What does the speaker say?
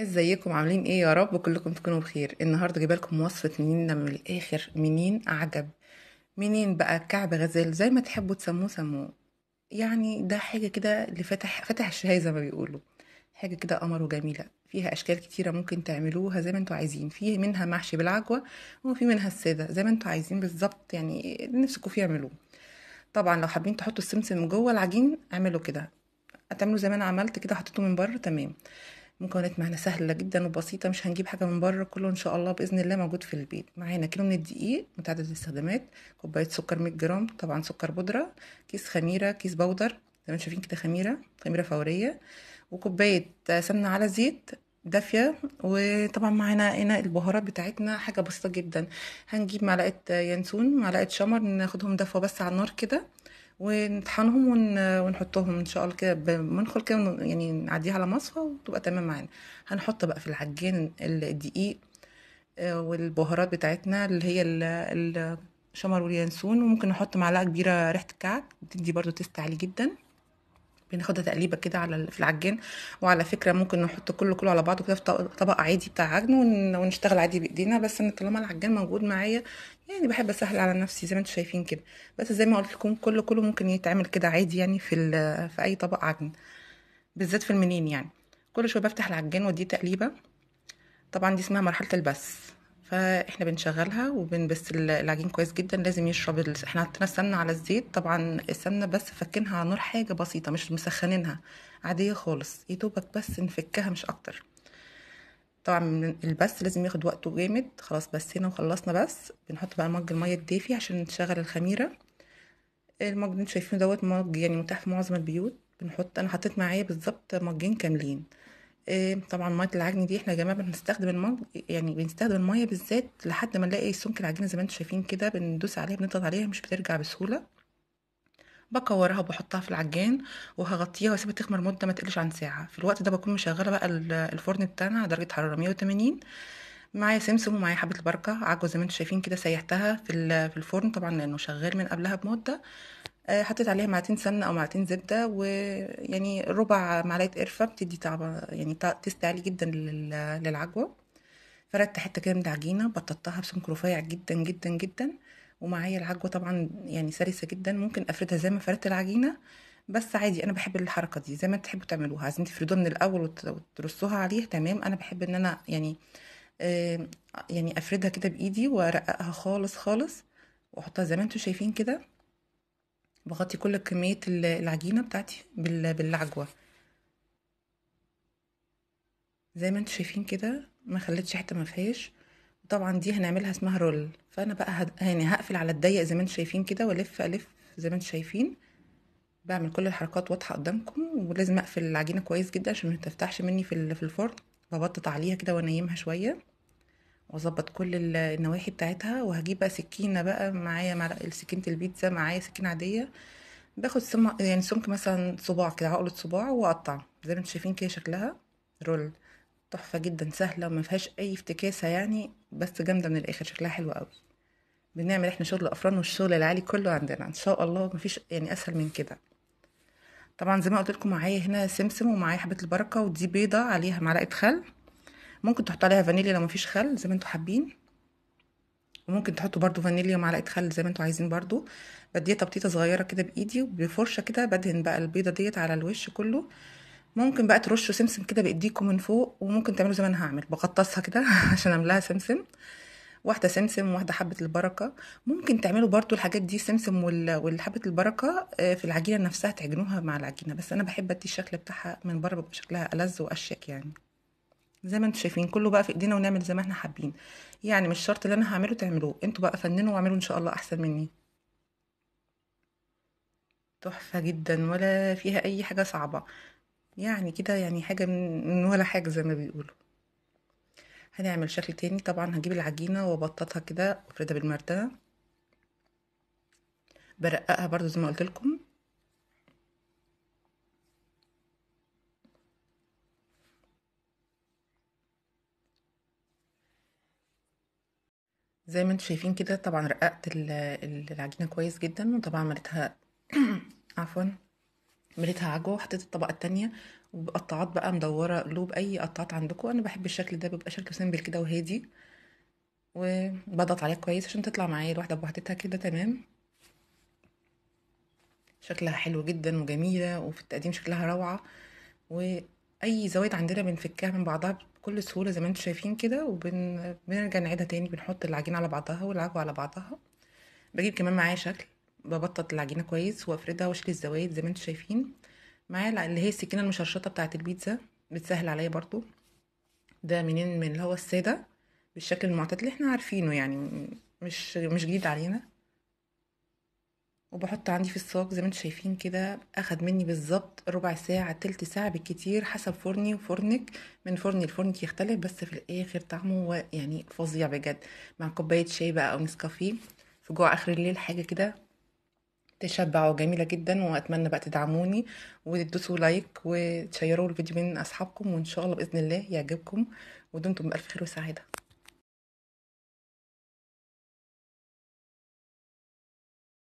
ازيكم عاملين ايه يا رب كلكم تكونوا بخير النهارده جايبه لكم وصفه منين من الاخر منين اعجب منين بقى كعب غزال زي ما تحبوا تسموه سموه يعني ده حاجه كده اللي فتح فتح الشهايه زي ما بيقولوا حاجه كده قمر وجميله فيها اشكال كتيره ممكن تعملوها زي ما انتوا عايزين في منها محشي بالعجوه وفي منها الساده زي ما انتوا عايزين بالظبط يعني نفسكم فيه اعملوه طبعا لو حابين تحطوا السمسم جوه العجين اعملوا كده هتعملوا زي ما انا عملت كده حطيته من بره تمام مكونات معانا سهله جدا وبسيطه مش هنجيب حاجه من بره كله ان شاء الله باذن الله موجود في البيت معانا كيلو من الدقيق متعدد الاستخدامات كوبايه سكر 100 جرام طبعا سكر بودره كيس خميره كيس بودر زي ما شايفين كده خميره خميره فوريه وكوبايه سمنه على زيت دافيه وطبعا معانا هنا البهارات بتاعتنا حاجه بسيطه جدا هنجيب معلقه ينسون معلقه شمر ناخدهم دفوه بس على النار كده ونطحنهم ون... ونحطهم ان شاء الله كده بمنخل كده يعني نعديها على مصفى وتبقى تمام معانا هنحط بقى في العجان الدقيق آه، والبهارات بتاعتنا اللي هي الشمر واليانسون وممكن نحط معلقه كبيره ريحه الكعك بتدي برضو تستعلي عالي جدا بناخدها تقليبه كده على في العجان وعلى فكره ممكن نحط كله كله على بعضه كده في طبق عادي بتاع عجن ونشتغل عادي بايدينا بس ان طالما العجان موجود معايا يعني بحب اسهل على نفسي زي ما انتوا شايفين كده بس زي ما قلت لكم كله كله ممكن يتعمل كده عادي يعني في في اي طبق عجن بالذات في المنين يعني كل شويه بفتح العجان واديه تقليبه طبعا دي اسمها مرحله البث فاحنا بنشغلها وبنبس العجين كويس جدا لازم يشرب ال... احنا حطينا السمنه على الزيت طبعا السمنه بس فكينها على نار حاجه بسيطه مش مسخنينها عاديه خالص يدوبك بس نفكها مش اكتر طبعا البس لازم ياخد وقته جامد خلاص بسينا وخلصنا بس بنحط بقى مج الميه الدافي عشان نشغل الخميره المج اللي انتوا شايفينه دوت مج يعني متاح في معظم البيوت بنحط انا حطيت معايا بالظبط مجين كاملين آه، طبعا ميه العجن دي احنا يا جماعه بنستخدم الميه يعني بنستخدم الميه بالذات لحد ما نلاقي سمك العجينه زي ما انتم شايفين كده بندوس عليها بنضغط عليها مش بترجع بسهوله بكورها وبحطها في العجان وهغطيها واسيبها تخمر مده ما تقلش عن ساعه في الوقت ده بكون مشغله بقى الفرن بتاعنا على درجه حراره 180 معايا سمسم ومعايا حبه البركه عجوه زي ما انتم شايفين كده سيحتها في الفرن طبعا لانه شغال من قبلها بمده آه، حطيت عليها معلقتين سمنه او معلقتين زبده ويعني ربع معلقه قرفه بتدي طعم يعني تيست عالي جدا للعجوه فردت حته كده من العجينه بططتها بسمك رفيع جدا جدا جدا ومعايا العجوه طبعا يعني سلسه جدا ممكن افردها زي ما فردت العجينه بس عادي انا بحب الحركه دي زي ما تحبوا تعملوها عايزين تفردوها من الاول وترصوها عليه تمام انا بحب ان انا يعني يعني افردها كده بايدي وارققها خالص خالص واحطها زي ما انتم شايفين كده بغطي كل كمية العجينة بتاعتي بالعجوة زي ما انتم شايفين كده ما خليتش حتة ما فيهاش طبعا دي هنعملها اسمها رول فانا بقى هد... يعني هقفل على الضيق زي ما انتم شايفين كده والف الف زي ما انتم شايفين بعمل كل الحركات واضحه قدامكم ولازم اقفل العجينه كويس جدا عشان ما تفتحش مني في الفرن ببطط عليها كده وانيمها شويه واظبط كل النواحي بتاعتها وهجيب بقى سكينه بقى معايا مع سكينه البيتزا معايا سكينه عاديه باخد سم يعني سمك مثلا صباع كده عقله صباع واقطع زي ما انتم شايفين كده شكلها رول تحفه جدا سهله وما فيهاش اي افتكاسه يعني بس جامده من الاخر شكلها حلو قوي بنعمل احنا شغل افران والشغل العالي كله عندنا ان شاء الله مفيش يعني اسهل من كده طبعا زي ما قلت لكم معايا هنا سمسم ومعايا حبه البركه ودي بيضه عليها معلقه خل ممكن تحط عليها فانيليا لو مفيش خل زي ما انتوا حابين وممكن تحطوا برضو فانيليا ومعلقه خل زي ما انتوا عايزين برضو بديها تبطيطه صغيره كده بايدي وبفرشه كده بدهن بقى البيضه ديت على الوش كله ممكن بقى ترشوا سمسم كده بايديكم من فوق وممكن تعملوا زي ما انا هعمل بغطسها كده عشان املاها سمسم واحده سمسم وواحده حبه البركه ممكن تعملوا برضو الحاجات دي سمسم والحبه البركه آه، في العجينه نفسها تعجنوها مع العجينه بس انا بحب ادي الشكل بتاعها من بره بيبقى شكلها ألذ واشيك يعني زي ما انتم شايفين كله بقى في ايدينا ونعمل زي ما احنا حابين يعني مش شرط اللي انا هعمله تعملوه انتوا بقى فننوا واعملوا ان شاء الله احسن مني تحفه جدا ولا فيها اي حاجه صعبه يعني كده يعني حاجه من ولا حاجه زي ما بيقولوا هنعمل شكل تاني طبعا هجيب العجينه وابططها كده وافردها بالمرتبه برققها برضو زي ما قلت لكم زي ما انتم شايفين كده طبعا رققت العجينة كويس جدا وطبعا عملتها عفوا عملتها عجوة وحطيت الطبقة التانية وقطعات بقى مدورة قلوب أي قطعات عندكم أنا بحب الشكل ده بيبقى شكل سيمبل كده وهادي وبضغط عليها كويس عشان تطلع معايا الواحدة بوحدتها كده تمام شكلها حلو جدا وجميلة وفي التقديم شكلها روعة وأي زوايد عندنا بنفكها من بعضها بكل سهولة زي ما انتم شايفين كده وبنرجع نعيدها تاني بنحط العجينة على بعضها والعجوة على بعضها بجيب كمان معايا شكل ببطط العجينة كويس وافردها واشيل الزوايد زي ما انتم شايفين معايا اللي هي السكينة المشرشطة بتاعة البيتزا بتسهل عليا برضو ده منين من اللي هو السادة بالشكل المعتاد اللي احنا عارفينه يعني مش مش جديد علينا وبحط عندي في الصاج زي ما انتم شايفين كده اخد مني بالظبط ربع ساعه تلت ساعه بالكتير حسب فرني وفرنك من فرن لفرنك يختلف بس في الاخر طعمه هو يعني فظيع بجد مع كوبايه شاي بقى او نسكافيه في جوع اخر الليل حاجه كده تشبع وجميلة جدا وأتمنى بقى تدعموني وتدوسوا لايك وتشيروا الفيديو من أصحابكم وإن شاء الله بإذن الله يعجبكم ودمتم بألف خير وسعادة